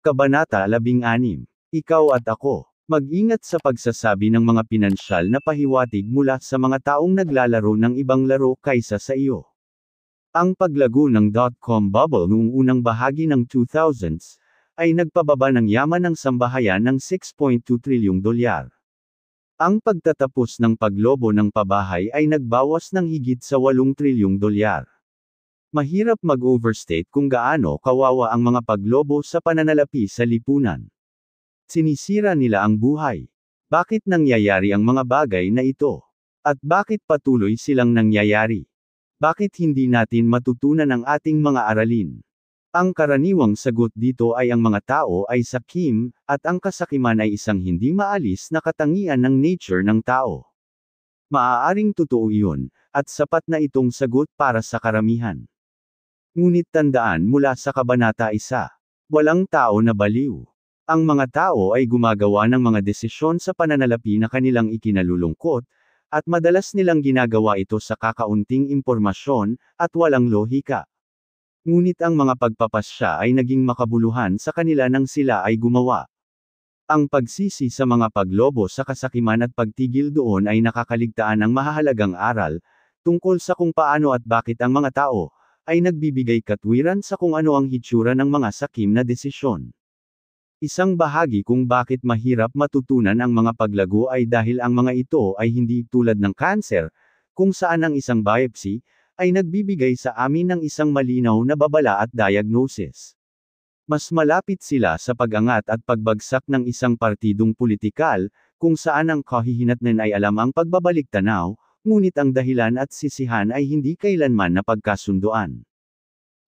Kabanata 16. Ikaw at ako. Mag-ingat sa pagsasabi ng mga pinansyal na pahiwatig mula sa mga taong naglalaro ng ibang laro kaysa sa iyo. Ang paglago ng dot-com bubble noong unang bahagi ng 2000s ay nagpababa ng yaman ng sambahayan ng 6.2 trilyong dolyar. Ang pagtatapos ng paglobo ng pabahay ay nagbawas ng higit sa 8 trilyong dolyar. Mahirap mag-overstate kung gaano kawawa ang mga paglobo sa pananalapi sa lipunan. Sinisira nila ang buhay. Bakit nangyayari ang mga bagay na ito? At bakit patuloy silang nangyayari? Bakit hindi natin matutunan ang ating mga aralin? Ang karaniwang sagot dito ay ang mga tao ay sakim, at ang kasakiman ay isang hindi maalis na katangian ng nature ng tao. Maaaring totoo iyon, at sapat na itong sagot para sa karamihan. Ngunit tandaan mula sa Kabanata 1, walang tao na baliw. Ang mga tao ay gumagawa ng mga desisyon sa pananalapi na kanilang ikinalulungkot, at madalas nilang ginagawa ito sa kakaunting impormasyon, at walang lohika. Ngunit ang mga pagpapasya ay naging makabuluhan sa kanila nang sila ay gumawa. Ang pagsisi sa mga paglobo sa kasakiman at pagtigil doon ay nakakaligtaan ng mahahalagang aral, tungkol sa kung paano at bakit ang mga tao, ay nagbibigay katwiran sa kung ano ang hitsura ng mga sakim na desisyon. Isang bahagi kung bakit mahirap matutunan ang mga paglago ay dahil ang mga ito ay hindi tulad ng kanser, kung saan ang isang biopsy, ay nagbibigay sa amin ng isang malinaw na babala at diagnosis. Mas malapit sila sa pagangat at pagbagsak ng isang partidong politikal, kung saan ang kahihinatnan ay alam ang pagbabalik tanaw, ngunit ang dahilan at sisihan ay hindi kailanman napagkasunduan.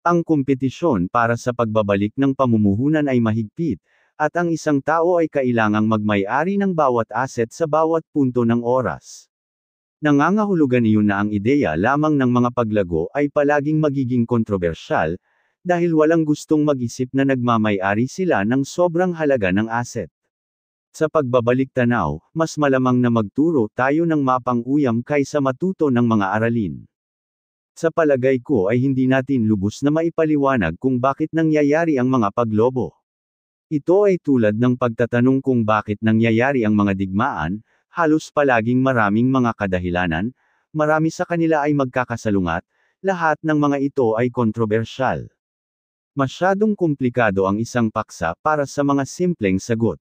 Ang kompetisyon para sa pagbabalik ng pamumuhunan ay mahigpit, at ang isang tao ay kailangang magmay-ari ng bawat asset sa bawat punto ng oras. Nangangahulugan iyon na ang ideya lamang ng mga paglago ay palaging magiging kontrobersyal, dahil walang gustong mag-isip na nagmamay-ari sila ng sobrang halaga ng asset. Sa pagbabalik tanaw, mas malamang na magturo tayo ng mapang uyam kaysa matuto ng mga aralin. Sa palagay ko ay hindi natin lubos na maipaliwanag kung bakit nangyayari ang mga paglobo. Ito ay tulad ng pagtatanong kung bakit nangyayari ang mga digmaan, halos palaging maraming mga kadahilanan, marami sa kanila ay magkakasalungat, lahat ng mga ito ay kontrobersyal. Masyadong komplikado ang isang paksa para sa mga simpleng sagot.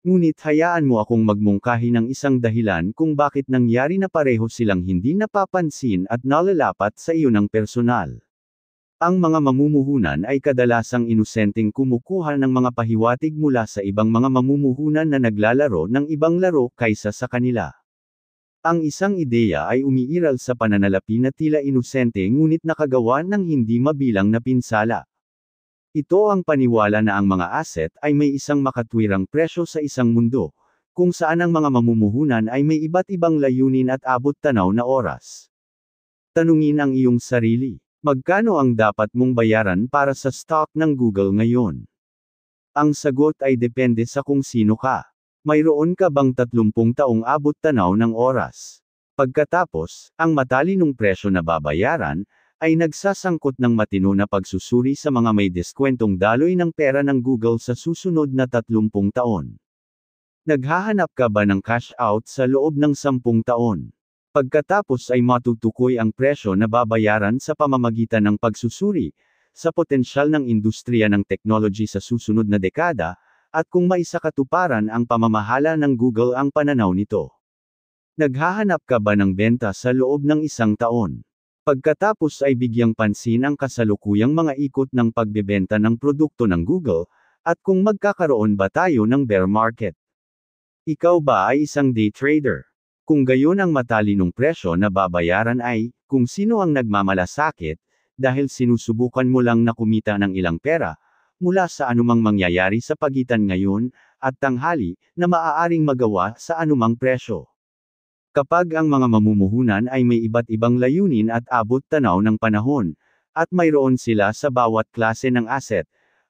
Ngunit hayaan mo akong magmungkahi ng isang dahilan kung bakit nangyari na pareho silang hindi napapansin at nalalapat sa iyo ng personal. Ang mga mamumuhunan ay kadalasang inusenteng kumukuha ng mga pahiwatig mula sa ibang mga mamumuhunan na naglalaro ng ibang laro kaysa sa kanila. Ang isang ideya ay umiiral sa pananalapi na tila inusente ngunit nakagawa ng hindi mabilang na pinsala. Ito ang paniwala na ang mga asset ay may isang makatwirang presyo sa isang mundo, kung saan ang mga mamumuhunan ay may iba't ibang layunin at abot tanaw na oras. Tanungin ang iyong sarili, magkano ang dapat mong bayaran para sa stock ng Google ngayon? Ang sagot ay depende sa kung sino ka. Mayroon ka bang 30 taong abot tanaw ng oras? Pagkatapos, ang matalinong presyo na babayaran, ay nagsasangkot ng matino na pagsusuri sa mga may diskwentong daloy ng pera ng Google sa susunod na 30 taon. Naghahanap ka ba ng cash out sa loob ng 10 taon? Pagkatapos ay matutukoy ang presyo na babayaran sa pamamagitan ng pagsusuri, sa potensyal ng industriya ng technology sa susunod na dekada, at kung maisakatuparan ang pamamahala ng Google ang pananaw nito. Naghahanap ka ba ng benta sa loob ng isang taon? Pagkatapos ay bigyang pansin ang kasalukuyang mga ikot ng pagbebenta ng produkto ng Google, at kung magkakaroon ba tayo ng bear market. Ikaw ba ay isang day trader? Kung gayon ang matalinong presyo na babayaran ay, kung sino ang nagmamalasakit, dahil sinusubukan mo lang na kumita ng ilang pera, mula sa anumang mangyayari sa pagitan ngayon, at tanghali, na maaaring magawa sa anumang presyo. Kapag ang mga mamumuhunan ay may iba't ibang layunin at abot tanaw ng panahon, at mayroon sila sa bawat klase ng asset,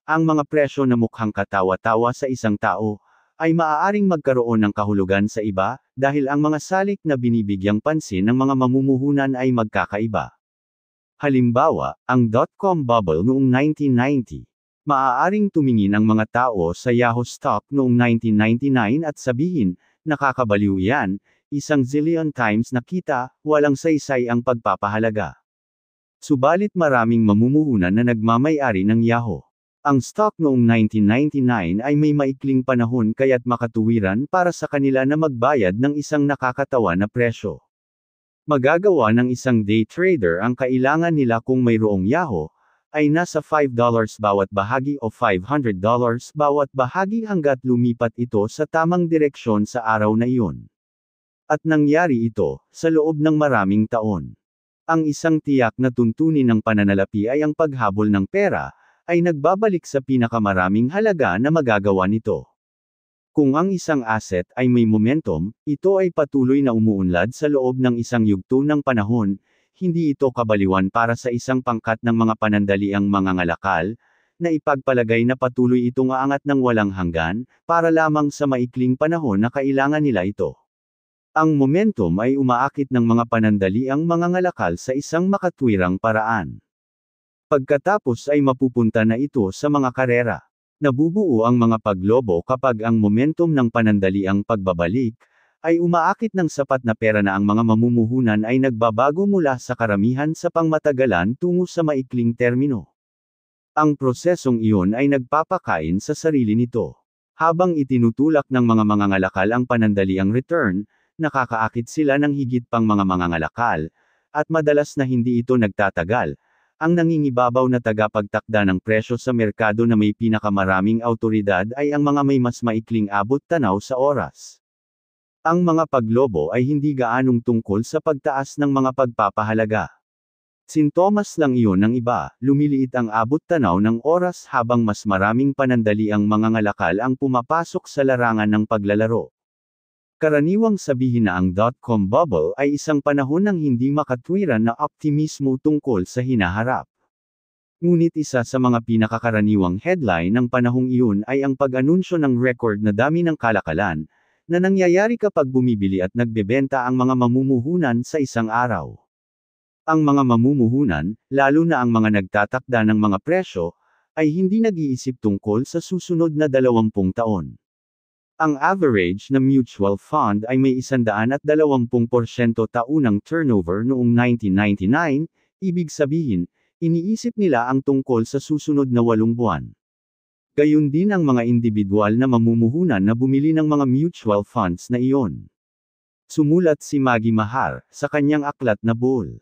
ang mga presyo na mukhang katawa-tawa sa isang tao, ay maaaring magkaroon ng kahulugan sa iba, dahil ang mga salik na binibigyang pansin ng mga mamumuhunan ay magkakaiba. Halimbawa, ang dot-com bubble noong 1990. Maaaring tumingin ang mga tao sa Yahoo stock noong 1999 at sabihin, nakakabaliw yan, isang zillion times nakita, walang saysay ang pagpapahalaga. Subalit maraming mamumuhunan na nagmamayari ng Yahoo. Ang stock noong 1999 ay may maikling panahon kaya't makatuwiran para sa kanila na magbayad ng isang nakakatawa na presyo. Magagawa ng isang day trader ang kailangan nila kung mayroong Yahoo, ay nasa $5 bawat bahagi o $500 bawat bahagi hanggat lumipat ito sa tamang direksyon sa araw na iyon. At nangyari ito, sa loob ng maraming taon. Ang isang tiyak na tuntunin ng pananalapi ay ang paghabol ng pera, ay nagbabalik sa pinakamaraming halaga na magagawa nito. Kung ang isang asset ay may momentum, ito ay patuloy na umuunlad sa loob ng isang yugto ng panahon, hindi ito kabaliwan para sa isang pangkat ng mga panandaliang mga ngalakal, na ipagpalagay na patuloy itong aangat ng walang hanggan, para lamang sa maikling panahon na kailangan nila ito. Ang momentum ay umaakit ng mga panandaliang mangangalakal sa isang makatwirang paraan. Pagkatapos ay mapupunta na ito sa mga karera. Nabubuo ang mga paglobo kapag ang momentum ng panandaliang pagbabalik ay umaakit ng sapat na pera na ang mga mamumuhunan ay nagbabago mula sa karamihan sa pangmatagalan tungo sa maikling termino. Ang prosesong iyon ay nagpapakain sa sarili nito. Habang itinutulak ng mga mangangalakal ang panandaliang return, nakakaakit sila ng higit pang mga mangangalakal, at madalas na hindi ito nagtatagal. Ang nangingibabaw na tagapagtakda ng presyo sa merkado na may pinakamaraming autoridad ay ang mga may mas maikling abot tanaw sa oras. Ang mga paglobo ay hindi gaanong tungkol sa pagtaas ng mga pagpapahalaga. Sintomas lang iyon ng iba, lumiliit ang abot tanaw ng oras habang mas maraming panandali ang mga ngalakal ang pumapasok sa larangan ng paglalaro. Karaniwang sabihin na ang dot-com bubble ay isang panahon ng hindi makatwiran na optimismo tungkol sa hinaharap. Ngunit isa sa mga pinakakaraniwang headline ng panahong iyon ay ang pag-anunsyo ng record na dami ng kalakalan, na nangyayari kapag bumibili at nagbebenta ang mga mamumuhunan sa isang araw. Ang mga mamumuhunan, lalo na ang mga nagtatakda ng mga presyo, ay hindi nag-iisip tungkol sa susunod na dalawampung taon. Ang average na mutual fund ay may 120% taunang turnover noong 1999, ibig sabihin, iniisip nila ang tungkol sa susunod na walong buwan. Gayun din ang mga individual na mamumuhunan na bumili ng mga mutual funds na iyon. Sumulat si Maggie Mahar sa kanyang aklat na Bull.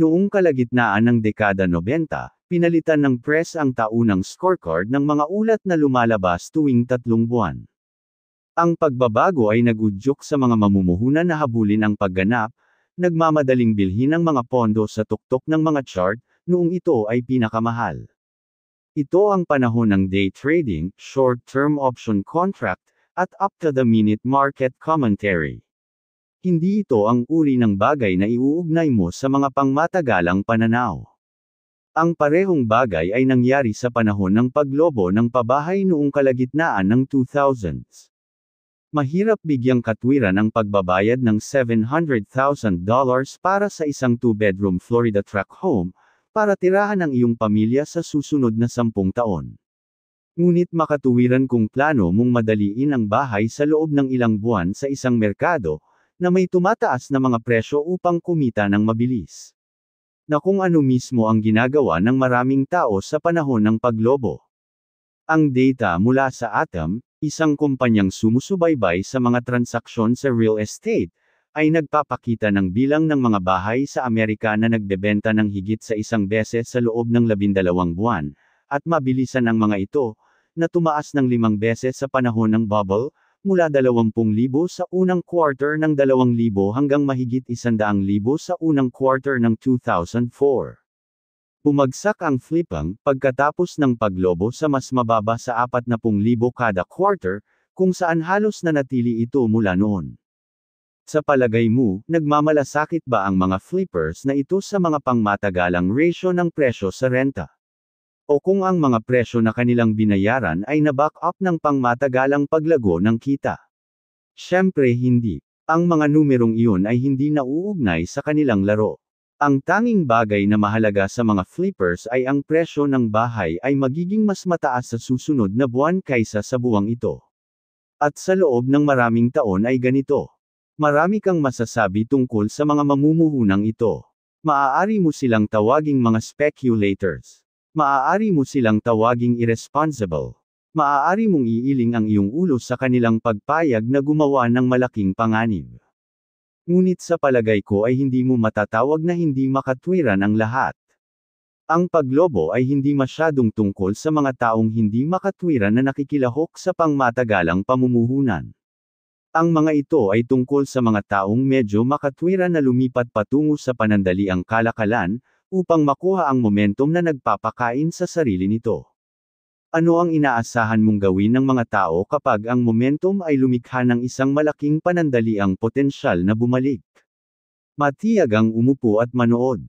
Noong kalagitnaan ng dekada 90, pinalitan ng press ang taunang scorecard ng mga ulat na lumalabas tuwing tatlong buwan. Ang pagbabago ay nagudyok sa mga mamumuhunan na habulin ang pagganap, nagmamadaling bilhin ang mga pondo sa tuktok ng mga chart, noong ito ay pinakamahal. Ito ang panahon ng day trading, short-term option contract, at up-to-the-minute market commentary. Hindi ito ang uri ng bagay na iuugnay mo sa mga pangmatagalang pananaw. Ang parehong bagay ay nangyari sa panahon ng paglobo ng pabahay noong kalagitnaan ng 2000s. Mahirap bigyang katwiran ang pagbabayad ng $700,000 para sa isang two-bedroom Florida tract home, para tirahan ang iyong pamilya sa susunod na sampung taon. Ngunit makatuwiran kung plano mong madaliin ang bahay sa loob ng ilang buwan sa isang merkado, na may tumataas na mga presyo upang kumita ng mabilis. Na kung ano mismo ang ginagawa ng maraming tao sa panahon ng paglobo. Ang data mula sa ATAM, isang kumpanyang sumusubaybay sa mga transaksyon sa real estate, ay nagpapakita ng bilang ng mga bahay sa Amerika na nagbebenta ng higit sa isang beses sa loob ng labindalawang buwan, at mabilisan ang mga ito, na tumaas ng limang beses sa panahon ng bubble, mula 20,000 sa unang quarter ng 2,000 hanggang mahigit 100,000 sa unang quarter ng 2004. Bumagsak ang flipang pagkatapos ng paglobo sa mas mababa sa 40,000 kada quarter, kung saan halos na natili ito mula noon. Sa palagay mo, nagmamalasakit ba ang mga flippers na ito sa mga pangmatagalang ratio ng presyo sa renta? O kung ang mga presyo na kanilang binayaran ay na-back up ng pangmatagalang paglago ng kita? Siyempre hindi. Ang mga numerong iyon ay hindi nauugnay sa kanilang laro. Ang tanging bagay na mahalaga sa mga flippers ay ang presyo ng bahay ay magiging mas mataas sa susunod na buwan kaysa sa buwang ito. At sa loob ng maraming taon ay ganito. Marami kang masasabi tungkol sa mga mamumuhunang ito. Maaari mo silang tawaging mga speculators. Maaari mo silang tawaging irresponsible. Maaari mong iiling ang iyong ulo sa kanilang pagpayag na gumawa ng malaking panganib. Ngunit sa palagay ko ay hindi mo matatawag na hindi makatwiran ang lahat. Ang paglobo ay hindi masyadong tungkol sa mga taong hindi makatwiran na nakikilahok sa pangmatagalang pamumuhunan. Ang mga ito ay tungkol sa mga taong medyo makatwiran na lumipat patungo sa panandaliang kalakalan, upang makuha ang momentum na nagpapakain sa sarili nito. Ano ang inaasahan mong gawin ng mga tao kapag ang momentum ay lumikha ng isang malaking panandaliang potensyal na bumalik? Matiyagang umupo at manood.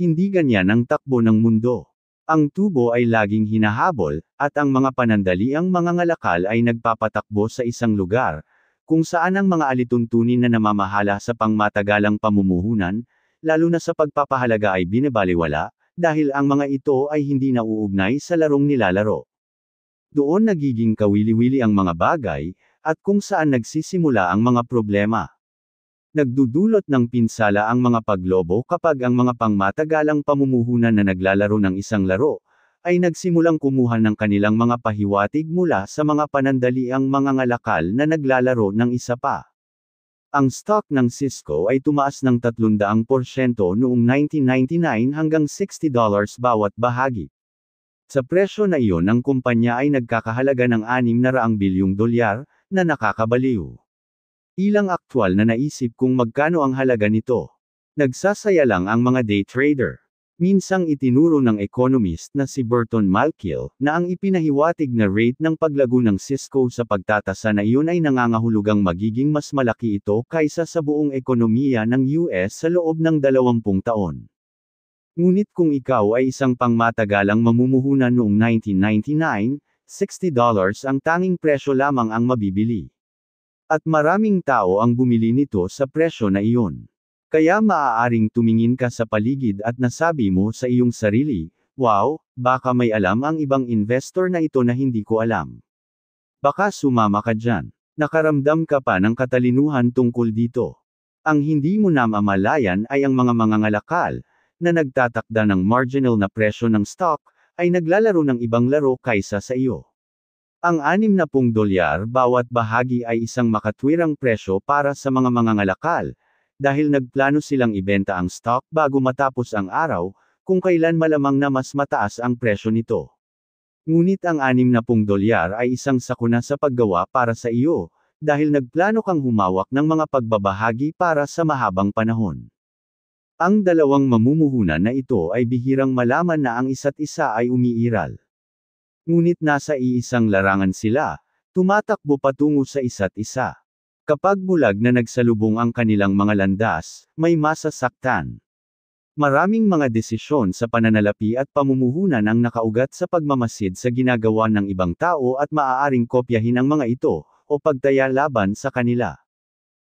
Hindi ganyan ang takbo ng mundo. Ang tubo ay laging hinahabol, at ang mga panandaliang mga ngalakal ay nagpapatakbo sa isang lugar, kung saan ang mga alituntunin na namamahala sa pangmatagalang pamumuhunan, lalo na sa pagpapahalaga ay binabaliwala, dahil ang mga ito ay hindi nauugnay sa larong nilalaro. Doon nagiging kawili-wili ang mga bagay, at kung saan nagsisimula ang mga problema. Nagdudulot ng pinsala ang mga paglobo kapag ang mga pangmatagalang pamumuhunan na naglalaro ng isang laro, ay nagsimulang kumuha ng kanilang mga pahiwatig mula sa mga panandaliang mga ngalakal na naglalaro ng isa pa. Ang stock ng Cisco ay tumaas ng 300% noong 1999 hanggang $60 bawat bahagi. Sa presyo na iyon ang kumpanya ay nagkakahalaga ng 600 bilyong dolyar, na nakakabaliw. Ilang aktwal na naisip kung magkano ang halaga nito. Nagsasaya lang ang mga day trader. Minsang itinuro ng economist na si Burton Malkiel na ang ipinahiwatig na rate ng paglago ng Cisco sa pagtatasa na iyon ay nangangahulugang magiging mas malaki ito kaysa sa buong ekonomiya ng US sa loob ng 20 taon. Ngunit kung ikaw ay isang pangmatagalang mamumuhunan noong 1999, $60 ang tanging presyo lamang ang mabibili. At maraming tao ang bumili nito sa presyo na iyon. Kaya maaaring tumingin ka sa paligid at nasabi mo sa iyong sarili, wow, baka may alam ang ibang investor na ito na hindi ko alam. Baka sumama ka dyan. Nakaramdam ka pa ng katalinuhan tungkol dito. Ang hindi mo namamalayan ay ang mga mangangalakal, na nagtatakda ng marginal na presyo ng stock, ay naglalaro ng ibang laro kaysa sa iyo. Ang 60 dolyar bawat bahagi ay isang makatwirang presyo para sa mga mangangalakal, dahil nagplano silang ibenta ang stock bago matapos ang araw, kung kailan malamang na mas mataas ang presyo nito. Ngunit ang 60 dolyar ay isang sakuna sa paggawa para sa iyo, dahil nagplano kang humawak ng mga pagbabahagi para sa mahabang panahon. Ang dalawang mamumuhuna na ito ay bihirang malaman na ang isa't isa ay umiiral. Ngunit nasa iisang larangan sila, tumatakbo patungo sa isa't isa. Kapag bulag na nagsalubong ang kanilang mga landas, may masasaktan. Maraming mga desisyon sa pananalapi at pamumuhunan ang nakaugat sa pagmamasid sa ginagawa ng ibang tao at maaaring kopyahin ang mga ito, o pagtaya laban sa kanila.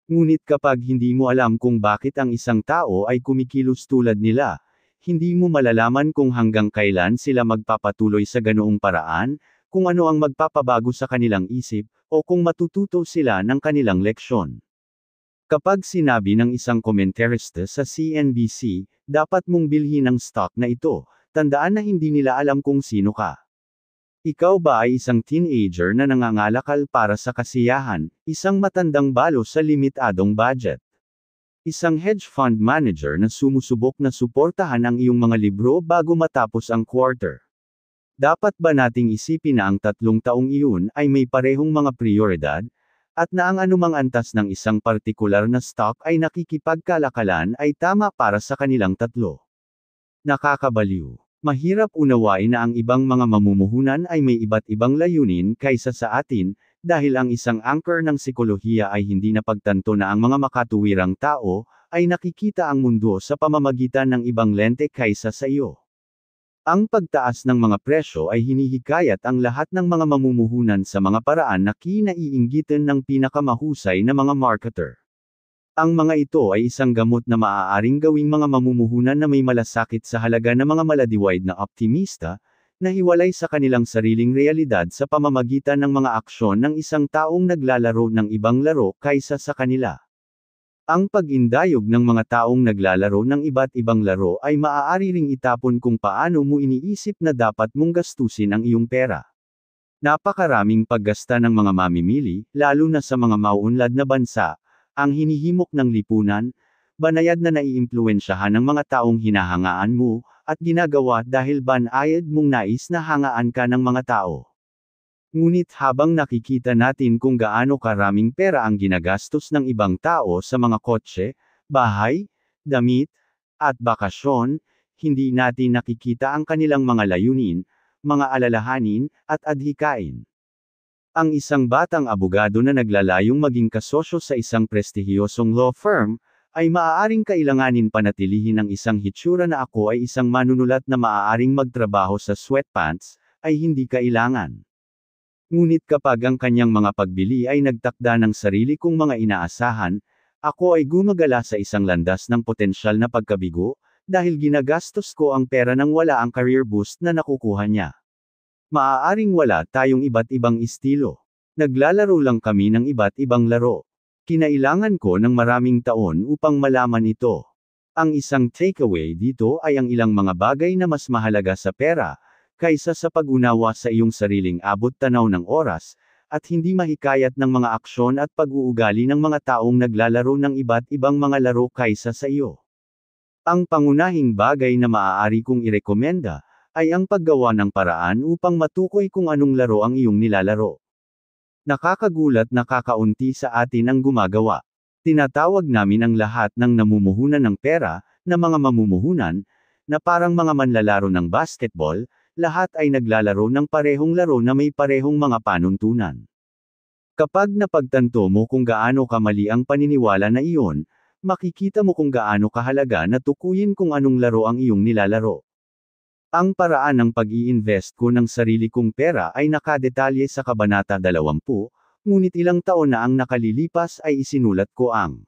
Ngunit kapag hindi mo alam kung bakit ang isang tao ay kumikilos tulad nila, hindi mo malalaman kung hanggang kailan sila magpapatuloy sa ganoong paraan, kung ano ang magpapabago sa kanilang isip, o kung matututo sila ng kanilang leksyon. Kapag sinabi ng isang komentarista sa CNBC, dapat mong bilhin ang stock na ito, tandaan na hindi nila alam kung sino ka. Ikaw ba ay isang teenager na nangangalakal para sa kasiyahan, isang matandang balo sa limitadong budget? Isang hedge fund manager na sumusubok na suportahan ang iyong mga libro bago matapos ang quarter? Dapat ba nating isipin na ang tatlong taong iyon ay may parehong mga prioridad, at na ang anumang antas ng isang partikular na stock ay nakikipagkalakalan ay tama para sa kanilang tatlo? Nakakabaliw. Mahirap unawain na ang ibang mga mamumuhunan ay may iba't ibang layunin kaysa sa atin, dahil ang isang anchor ng sikolohiya ay hindi napagtanto na ang mga makatuwirang tao, ay nakikita ang mundo sa pamamagitan ng ibang lente kaysa sa iyo. Ang pagtaas ng mga presyo ay hinihikayat ang lahat ng mga mamumuhunan sa mga paraan na kinaiinggitan ng pinakamahusay na mga marketer. Ang mga ito ay isang gamot na maaaring gawing mga mamumuhunan na may malasakit sa halaga ng mga maladiwaid na optimista, na hiwalay sa kanilang sariling realidad sa pamamagitan ng mga aksyon ng isang taong naglalaro ng ibang laro kaysa sa kanila. Ang pag-indayog ng mga taong naglalaro ng iba't ibang laro ay maaari ring itapon kung paano mo iniisip na dapat mong gastusin ang iyong pera. Napakaraming paggasta ng mga mamimili, lalo na sa mga mauunlad na bansa, ang hinihimok ng lipunan, banayad na naiimpluensyahan ng mga taong hinahangaan mo, at ginagawa dahil banayad mong nais na hangaan ka ng mga tao. Ngunit habang nakikita natin kung gaano karaming pera ang ginagastos ng ibang tao sa mga kotse, bahay, damit, at bakasyon, hindi natin nakikita ang kanilang mga layunin, mga alalahanin, at adhikain. Ang isang batang abogado na naglalayong maging kasosyo sa isang prestihiyosong law firm, ay maaaring kailanganin panatilihin ang isang hitsura na ako ay isang manunulat na maaaring magtrabaho sa sweatpants, ay hindi kailangan. Ngunit kapag ang kanyang mga pagbili ay nagtakda ng sarili kong mga inaasahan, ako ay gumagala sa isang landas ng potensyal na pagkabigo, dahil ginagastos ko ang pera nang wala ang career boost na nakukuha niya. Maaaring wala tayong iba't ibang estilo. Naglalaro lang kami ng iba't ibang laro. Kinailangan ko ng maraming taon upang malaman ito. Ang isang takeaway dito ay ang ilang mga bagay na mas mahalaga sa pera, kaysa sa pag-unawa sa iyong sariling abot tanaw ng oras, at hindi mahikayat ng mga aksyon at pag-uugali ng mga taong naglalaro ng iba't ibang mga laro kaysa sa iyo. Ang pangunahing bagay na maaari kong irekomenda, ay ang paggawa ng paraan upang matukoy kung anong laro ang iyong nilalaro. Nakakagulat nakakaunti sa atin ang gumagawa. Tinatawag namin ang lahat ng namumuhunan ng pera, na mga mamumuhunan, na parang mga manlalaro ng basketball, lahat ay naglalaro ng parehong laro na may parehong mga panuntunan. Kapag napagtanto mo kung gaano kamali ang paniniwala na iyon, makikita mo kung gaano kahalaga na tukuyin kung anong laro ang iyong nilalaro. Ang paraan ng pag-iinvest ko ng sarili kong pera ay nakadetalye sa Kabanata 20, ngunit ilang taon na ang nakalilipas ay isinulat ko ang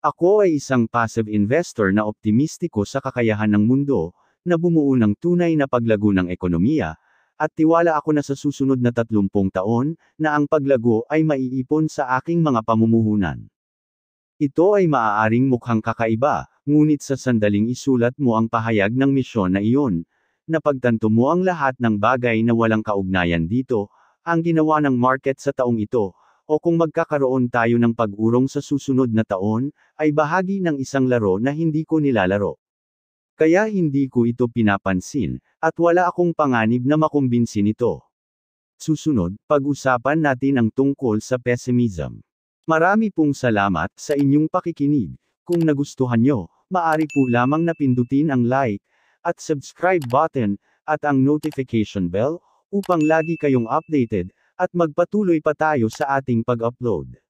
Ako ay isang passive investor na optimistiko sa kakayahan ng mundo, na bumuo ng tunay na paglago ng ekonomiya, at tiwala ako na sa susunod na 30 taon, na ang paglago ay maiipon sa aking mga pamumuhunan. Ito ay maaaring mukhang kakaiba, ngunit sa sandaling isulat mo ang pahayag ng misyon na iyon, napagtanto mo ang lahat ng bagay na walang kaugnayan dito, ang ginawa ng market sa taong ito, o kung magkakaroon tayo ng pag-urong sa susunod na taon, ay bahagi ng isang laro na hindi ko nilalaro. Kaya hindi ko ito pinapansin, at wala akong panganib na makumbinsi nito. Susunod, pag-usapan natin ang tungkol sa pessimism. Marami pong salamat sa inyong pakikinig. Kung nagustuhan nyo, maaari po lamang napindutin ang like, at subscribe button, at ang notification bell, upang lagi kayong updated, at magpatuloy pa tayo sa ating pag-upload.